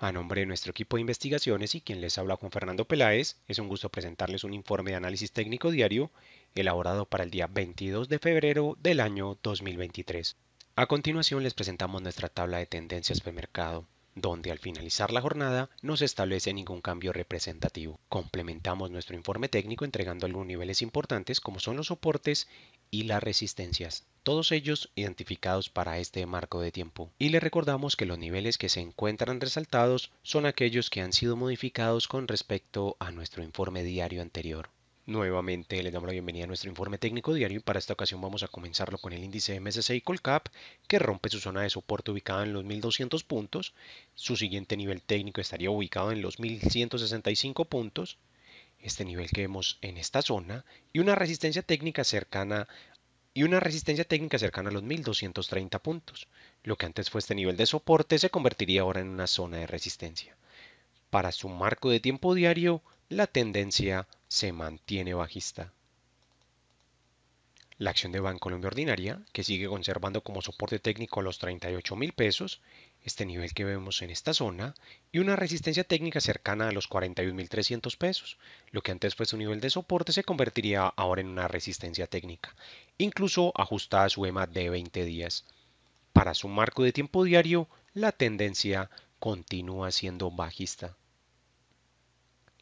A nombre de nuestro equipo de investigaciones y quien les habla con Fernando Peláez, es un gusto presentarles un informe de análisis técnico diario elaborado para el día 22 de febrero del año 2023. A continuación les presentamos nuestra tabla de tendencias de mercado, donde al finalizar la jornada no se establece ningún cambio representativo. Complementamos nuestro informe técnico entregando algunos niveles importantes como son los soportes y las resistencias todos ellos identificados para este marco de tiempo. Y le recordamos que los niveles que se encuentran resaltados son aquellos que han sido modificados con respecto a nuestro informe diario anterior. Nuevamente le damos la bienvenida a nuestro informe técnico diario y para esta ocasión vamos a comenzarlo con el índice MSCI Colcap que rompe su zona de soporte ubicada en los 1200 puntos, su siguiente nivel técnico estaría ubicado en los 1165 puntos, este nivel que vemos en esta zona y una resistencia técnica cercana y una resistencia técnica cercana a los 1230 puntos. Lo que antes fue este nivel de soporte se convertiría ahora en una zona de resistencia. Para su marco de tiempo diario, la tendencia se mantiene bajista. La acción de Banco Colombia Ordinaria, que sigue conservando como soporte técnico los 38 mil pesos, este nivel que vemos en esta zona, y una resistencia técnica cercana a los 41.300 pesos. Lo que antes fue su nivel de soporte se convertiría ahora en una resistencia técnica, incluso ajustada a su EMA de 20 días. Para su marco de tiempo diario, la tendencia continúa siendo bajista.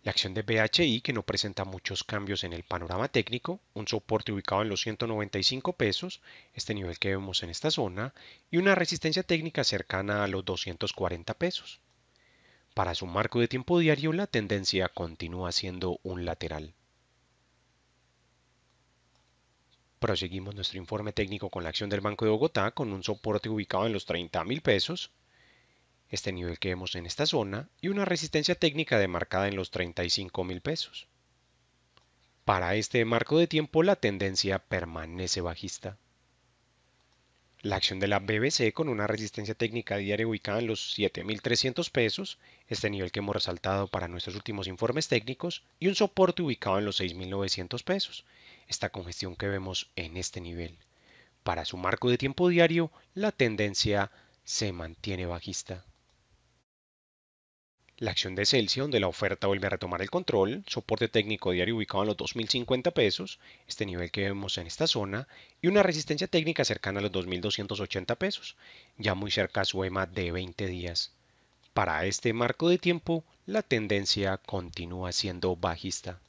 La acción de BHI, que no presenta muchos cambios en el panorama técnico, un soporte ubicado en los 195 pesos, este nivel que vemos en esta zona, y una resistencia técnica cercana a los 240 pesos. Para su marco de tiempo diario, la tendencia continúa siendo un lateral. Proseguimos nuestro informe técnico con la acción del Banco de Bogotá con un soporte ubicado en los 30 mil pesos, este nivel que vemos en esta zona y una resistencia técnica demarcada en los 35 mil pesos. Para este marco de tiempo la tendencia permanece bajista. La acción de la BBC con una resistencia técnica diaria ubicada en los 7.300 pesos, este nivel que hemos resaltado para nuestros últimos informes técnicos, y un soporte ubicado en los 6.900 pesos, esta congestión que vemos en este nivel. Para su marco de tiempo diario, la tendencia se mantiene bajista la acción de Celsius, donde la oferta vuelve a retomar el control, soporte técnico diario ubicado en los 2.050 pesos, este nivel que vemos en esta zona, y una resistencia técnica cercana a los 2.280 pesos, ya muy cerca a su EMA de 20 días. Para este marco de tiempo, la tendencia continúa siendo bajista.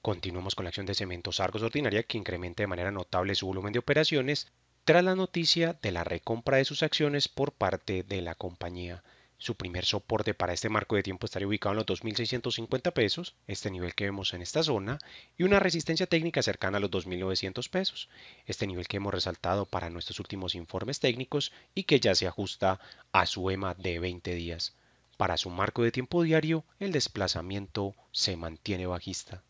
Continuamos con la acción de cementos Argos Ordinaria que incrementa de manera notable su volumen de operaciones tras la noticia de la recompra de sus acciones por parte de la compañía. Su primer soporte para este marco de tiempo estaría ubicado en los 2.650 pesos, este nivel que vemos en esta zona, y una resistencia técnica cercana a los 2.900 pesos, este nivel que hemos resaltado para nuestros últimos informes técnicos y que ya se ajusta a su EMA de 20 días. Para su marco de tiempo diario, el desplazamiento se mantiene bajista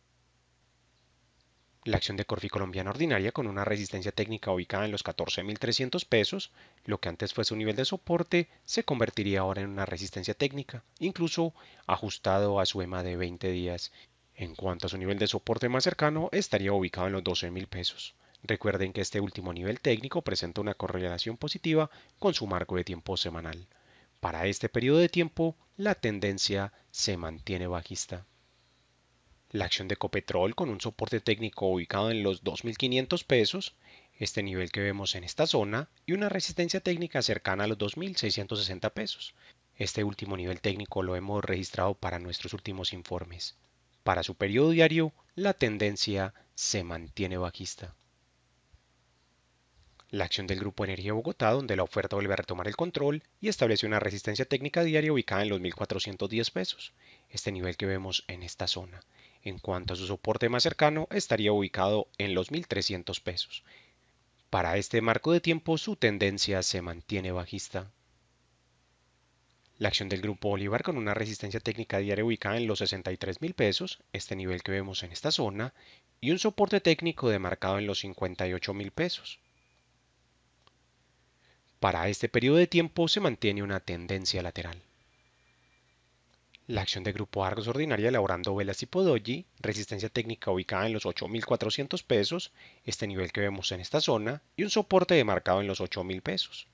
la acción de Corfi Colombiana Ordinaria con una resistencia técnica ubicada en los 14.300 pesos, lo que antes fue su nivel de soporte, se convertiría ahora en una resistencia técnica, incluso ajustado a su EMA de 20 días. En cuanto a su nivel de soporte más cercano, estaría ubicado en los 12.000 pesos. Recuerden que este último nivel técnico presenta una correlación positiva con su marco de tiempo semanal. Para este periodo de tiempo, la tendencia se mantiene bajista. La acción de Copetrol con un soporte técnico ubicado en los 2.500 pesos, este nivel que vemos en esta zona, y una resistencia técnica cercana a los 2.660 pesos. Este último nivel técnico lo hemos registrado para nuestros últimos informes. Para su periodo diario, la tendencia se mantiene bajista. La acción del Grupo Energía Bogotá, donde la oferta vuelve a retomar el control y establece una resistencia técnica diaria ubicada en los 1.410 pesos, este nivel que vemos en esta zona, en cuanto a su soporte más cercano, estaría ubicado en los 1.300 pesos. Para este marco de tiempo, su tendencia se mantiene bajista. La acción del grupo Bolívar con una resistencia técnica diaria ubicada en los 63,000 pesos, este nivel que vemos en esta zona, y un soporte técnico demarcado en los 58,000 pesos. Para este periodo de tiempo se mantiene una tendencia lateral la acción de grupo Argos ordinaria elaborando velas y doji, resistencia técnica ubicada en los 8.400 pesos, este nivel que vemos en esta zona, y un soporte demarcado en los 8.000 pesos.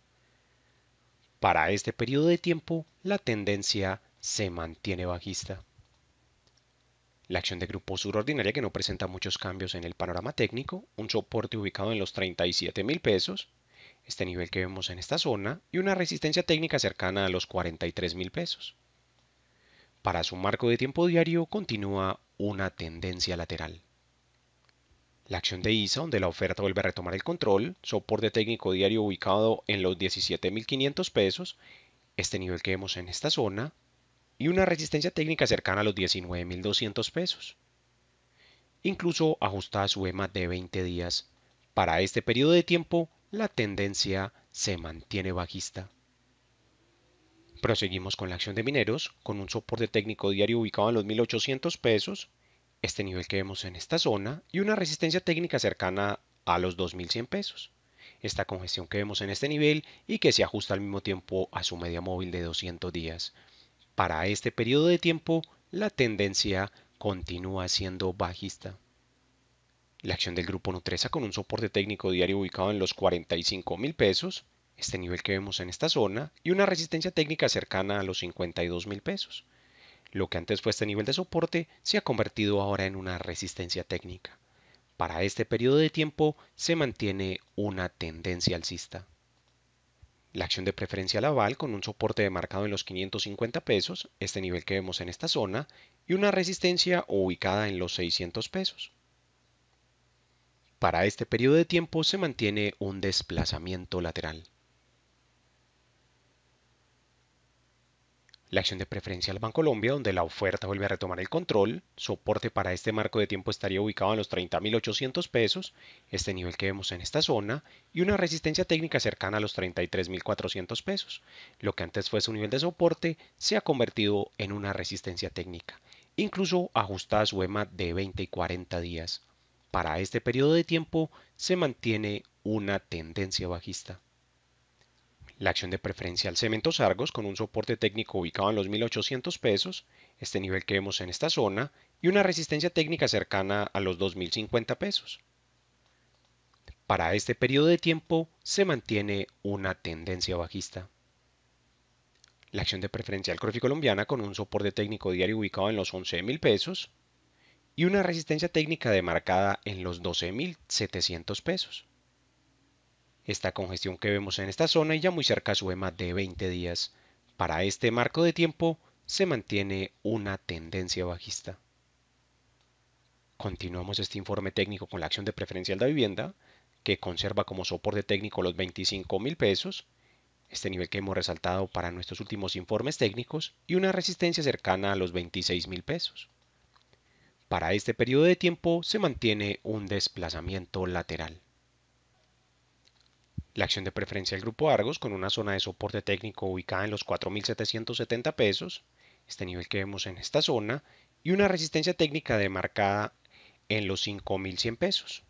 Para este periodo de tiempo, la tendencia se mantiene bajista. La acción de grupo sur ordinaria que no presenta muchos cambios en el panorama técnico, un soporte ubicado en los 37.000 pesos, este nivel que vemos en esta zona, y una resistencia técnica cercana a los 43.000 pesos. Para su marco de tiempo diario continúa una tendencia lateral. La acción de ISA, donde la oferta vuelve a retomar el control, soporte técnico diario ubicado en los 17.500 pesos, este nivel que vemos en esta zona, y una resistencia técnica cercana a los 19.200 pesos. Incluso ajustada e a su EMA de 20 días, para este periodo de tiempo la tendencia se mantiene bajista. Proseguimos con la acción de mineros, con un soporte técnico diario ubicado en los 1800 pesos, este nivel que vemos en esta zona, y una resistencia técnica cercana a los 2100 pesos. Esta congestión que vemos en este nivel y que se ajusta al mismo tiempo a su media móvil de 200 días. Para este periodo de tiempo, la tendencia continúa siendo bajista. La acción del grupo Nutresa con un soporte técnico diario ubicado en los 45,000 pesos, este nivel que vemos en esta zona, y una resistencia técnica cercana a los 52 mil pesos. Lo que antes fue este nivel de soporte se ha convertido ahora en una resistencia técnica. Para este periodo de tiempo se mantiene una tendencia alcista. La acción de preferencia Laval con un soporte demarcado en los 550 pesos, este nivel que vemos en esta zona, y una resistencia ubicada en los 600 pesos. Para este periodo de tiempo se mantiene un desplazamiento lateral. La acción de Preferencia Banco Colombia, donde la oferta vuelve a retomar el control, soporte para este marco de tiempo estaría ubicado en los 30.800 pesos, este nivel que vemos en esta zona, y una resistencia técnica cercana a los 33.400 pesos. Lo que antes fue su nivel de soporte se ha convertido en una resistencia técnica, incluso ajustada a su EMA de 20 y 40 días. Para este periodo de tiempo se mantiene una tendencia bajista. La acción de preferencial cemento Argos con un soporte técnico ubicado en los 1800 pesos, este nivel que vemos en esta zona, y una resistencia técnica cercana a los 2050 pesos. Para este periodo de tiempo se mantiene una tendencia bajista. La acción de preferencial y Colombiana con un soporte técnico diario ubicado en los 11.000 pesos y una resistencia técnica demarcada en los 12.700 pesos esta congestión que vemos en esta zona y ya muy cerca sube más de 20 días. Para este marco de tiempo se mantiene una tendencia bajista. Continuamos este informe técnico con la acción de preferencial de vivienda, que conserva como soporte técnico los 25 mil pesos, este nivel que hemos resaltado para nuestros últimos informes técnicos, y una resistencia cercana a los 26 mil pesos. Para este periodo de tiempo se mantiene un desplazamiento lateral. La acción de preferencia del grupo Argos con una zona de soporte técnico ubicada en los 4.770 pesos, este nivel que vemos en esta zona, y una resistencia técnica demarcada en los 5.100 pesos.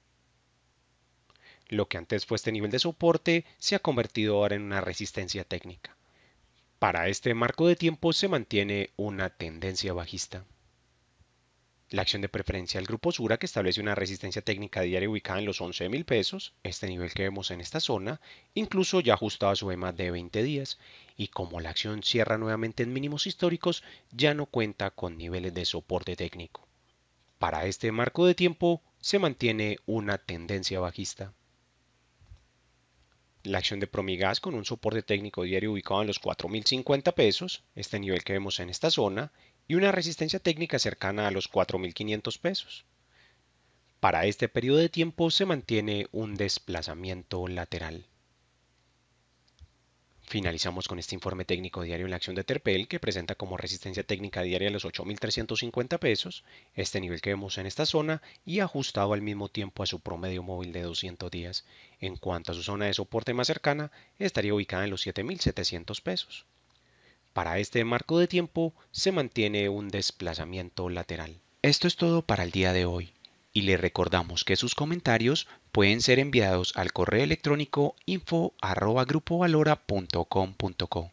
Lo que antes fue este nivel de soporte se ha convertido ahora en una resistencia técnica. Para este marco de tiempo se mantiene una tendencia bajista. La acción de preferencia del grupo Sura que establece una resistencia técnica diaria ubicada en los 11,000 pesos, este nivel que vemos en esta zona, incluso ya ajustado a su EMA de 20 días, y como la acción cierra nuevamente en mínimos históricos, ya no cuenta con niveles de soporte técnico. Para este marco de tiempo se mantiene una tendencia bajista. La acción de Promigas con un soporte técnico diario ubicado en los 4.050 pesos, este nivel que vemos en esta zona, y una resistencia técnica cercana a los 4.500 pesos. Para este periodo de tiempo se mantiene un desplazamiento lateral. Finalizamos con este informe técnico diario en la acción de Terpel que presenta como resistencia técnica diaria los 8.350 pesos, este nivel que vemos en esta zona y ajustado al mismo tiempo a su promedio móvil de 200 días. En cuanto a su zona de soporte más cercana, estaría ubicada en los 7.700 pesos. Para este marco de tiempo se mantiene un desplazamiento lateral. Esto es todo para el día de hoy y le recordamos que sus comentarios pueden ser enviados al correo electrónico info@grupovalora.com.co.